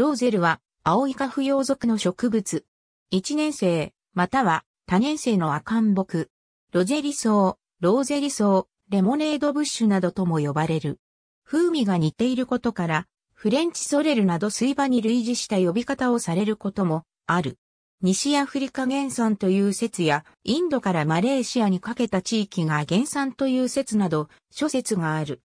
ローゼルは、青イカ不要属の植物。一年生、または多年生の赤ん木。ロゼリソウ、ローゼリソウ、レモネードブッシュなどとも呼ばれる。風味が似ていることから、フレンチソレルなど水場に類似した呼び方をされることもある。西アフリカ原産という説や、インドからマレーシアにかけた地域が原産という説など、諸説がある。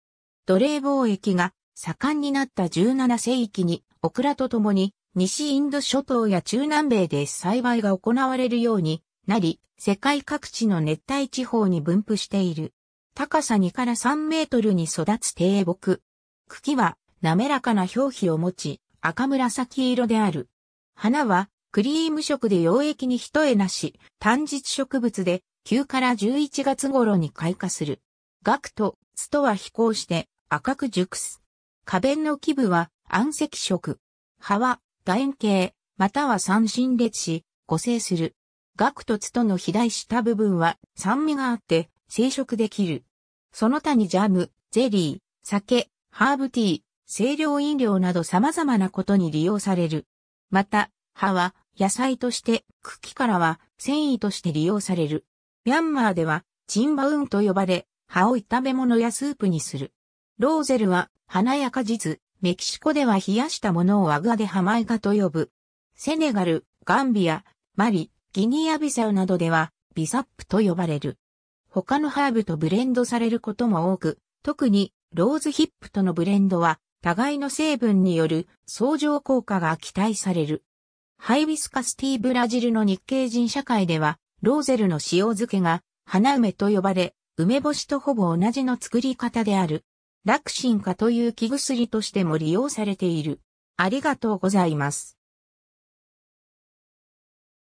奴隷貿易が盛んになった17世紀に、オクラとともに、西インド諸島や中南米で栽培が行われるようになり、世界各地の熱帯地方に分布している。高さ2から3メートルに育つ低木。茎は滑らかな表皮を持ち、赤紫色である。花はクリーム色で溶液に一重なし、単日植物で9から11月頃に開花する。ガクとツとは飛行して赤く熟す。花弁の基部は暗赤色。葉は楕円形、または三心列し、互生する。と突との肥大した部分は酸味があって生食できる。その他にジャム、ゼリー、酒、ハーブティー、清涼飲料など様々なことに利用される。また、葉は野菜として、茎からは繊維として利用される。ミャンマーでは、チンバウンと呼ばれ、葉を炒め物やスープにする。ローゼルは、華やか実、メキシコでは冷やしたものをアアでハマイカと呼ぶ。セネガル、ガンビア、マリ、ギニアビサウなどでは、ビサップと呼ばれる。他のハーブとブレンドされることも多く、特にローズヒップとのブレンドは、互いの成分による相乗効果が期待される。ハイビスカスティーブラジルの日系人社会では、ローゼルの塩漬けが、花梅と呼ばれ、梅干しとほぼ同じの作り方である。楽神化という気薬としても利用されている。ありがとうございます。